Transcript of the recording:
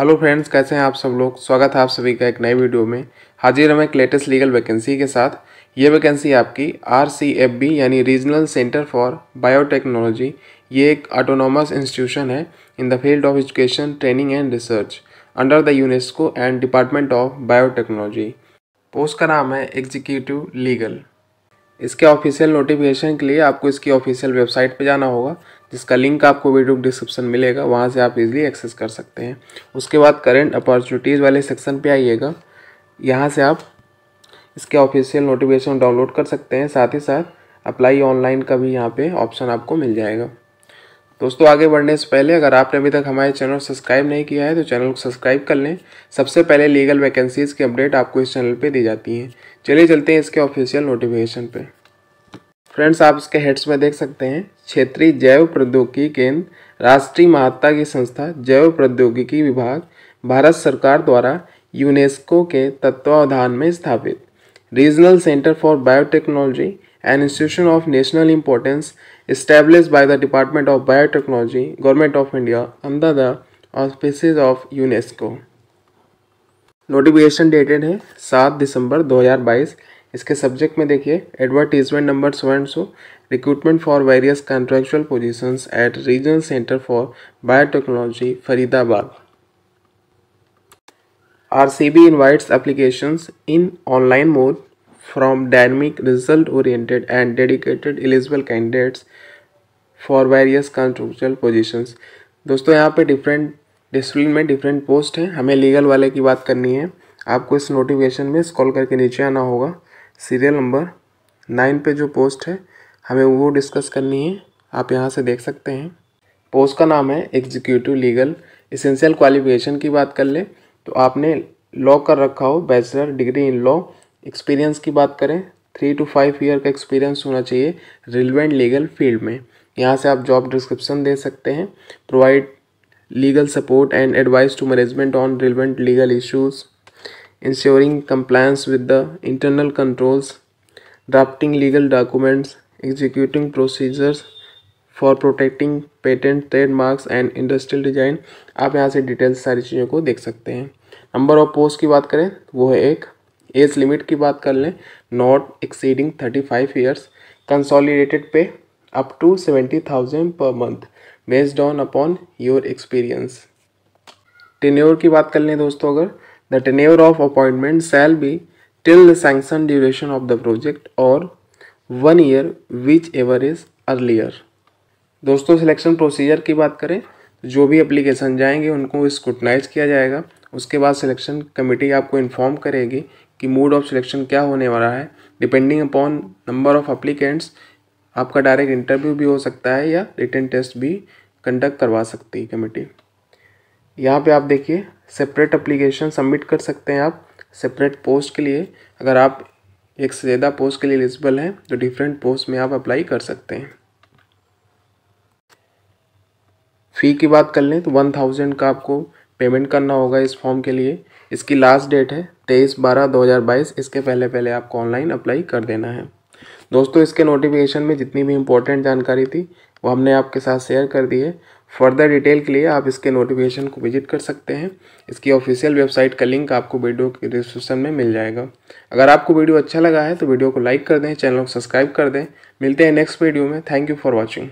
hello friends कैसे हैं आप सब लोग स्वागत है आप सभी का एक नए वीडियो में हाजिर हम एक लेटेस्ट लीगल वैकेंसी के साथ ये वैकेंसी आपकी आर सी एफ बी यानी रीजनल सेंटर फॉर बायोटेक्नोलॉजी ये एक ऑटोनोमस इंस्टीट्यूशन है in the field of education training and research under the UNESCO and department of biotechnology post का नाम है एग्जीक्यूटिव लीगल इसके ऑफिशियल नोटिफिकेशन के लिए आपको इसकी ऑफिशियल वेबसाइट पर जाना होगा जिसका लिंक आपको वीडियो डिस्क्रिप्शन मिलेगा वहाँ से आप इजीली एक्सेस कर सकते हैं उसके बाद करेंट अपॉर्चुनिटीज़ वाले सेक्शन पे आइएगा यहाँ से आप इसके ऑफिशियल नोटिफिकेशन डाउनलोड कर सकते हैं साथ ही साथ अप्लाई ऑनलाइन का भी यहाँ पे ऑप्शन आपको मिल जाएगा दोस्तों आगे बढ़ने से पहले अगर आपने अभी तक हमारे चैनल सब्सक्राइब नहीं किया है तो चैनल को सब्सक्राइब कर लें सबसे पहले लीगल वैकेंसीज़ की अपडेट आपको इस चैनल पे दी जाती हैं चलिए चलते हैं इसके ऑफिशियल नोटिफिकेशन पे फ्रेंड्स आप इसके हेड्स में देख सकते हैं क्षेत्रीय जैव प्रौद्योगिकी केंद्र राष्ट्रीय महत्ता की संस्था जैव प्रौद्योगिकी विभाग भारत सरकार द्वारा यूनेस्को के तत्वावधान में स्थापित regional centre for biotechnology and institution of national importance established by the department of biotechnology government of india under the auspices of unesco notification dated है सात दिसंबर दो हजार बाईस इसके सब्जेक्ट में देखिए advertisement number seven so recruitment for various contractual position at regional centre for biotechnology Faridabad R C B invites applications in online mode from dynamic result oriented and dedicated eligible candidates for various contractual positions दोस्तों यहाँ पे different discipline में different post हैं हमें legal वाले की बात करनी है आपको इस नोटिफिकेशन में स्कॉल करके नीचे आना होगा सीरियल नंबर नाइन पे जो पोस्ट है हमें वो डिस्कस करनी है आप यहाँ से देख सकते हैं पोस्ट का नाम है एग्जीक्यूटिव लीगल इसेंशियल क्वालिफिकेशन की बात कर ले तो आपने लॉ कर रखा हो bachelor degree in law experience की बात करें थ्री टू फाइव ईयर का एक्सपीरियंस होना चाहिए रिलेवेंट लीगल फील्ड में यहाँ से आप जॉब डिस्क्रिप्शन दे सकते हैं provide legal support and advice to management on relevant legal issues ensuring compliance with the internal controls drafting legal documents executing procedures for protecting patent trademarks and industrial design आप यहाँ से details सारी चीज़ों को देख सकते हैं नंबर ऑफ पोस्ट की बात करें वो है एक एज लिमिट की बात कर लें not exceeding thirty five years consolidated pay up to seventy thousand per month based on upon your experience tenure की बात कर लें दोस्तों अगर the tenure of appointment shall be till the sanction duration of the project और one year whichever is earlier दोस्तों selection procedure की बात करें जो भी एप्लीकेशन जाएंगे उनको स्क्रूटनाइज किया जाएगा उसके बाद सिलेक्शन कमेटी आपको इन्फॉर्म करेगी कि मूड ऑफ सिलेक्शन क्या होने वाला है depending upon number of applicants आपका डायरेक्ट इंटरव्यू भी हो सकता है या रिटर्न टेस्ट भी कंडक्ट करवा सकती है कमेटी यहाँ पे आप देखिए सेपरेट अप्लीकेशन सबमिट कर सकते हैं आप सेपरेट पोस्ट के लिए अगर आप एक से ज़्यादा पोस्ट के लिए एलिजिबल हैं तो डिफरेंट पोस्ट में आप अप्लाई कर सकते हैं फ़ी की बात कर लें तो वन थाउजेंड का आपको पेमेंट करना होगा इस फॉर्म के लिए इसकी लास्ट डेट है तेईस बारह दो हज़ार बाईस इसके पहले पहले आपको ऑनलाइन अप्लाई कर देना है दोस्तों इसके नोटिफिकेशन में जितनी भी इंपॉर्टेंट जानकारी थी वो हमने आपके साथ शेयर कर दी है फर्दर डिटेल के लिए आप इसके नोटिफिकेशन को विजिट कर सकते हैं इसकी ऑफिशियल वेबसाइट का लिंक आपको वीडियो के डिस्क्रिप्शन में मिल जाएगा अगर आपको वीडियो अच्छा लगा है तो वीडियो को लाइक कर दें चैनल को सब्सक्राइब कर दें मिलते हैं नेक्स्ट वीडियो में थैंक यू फॉर वॉचिंग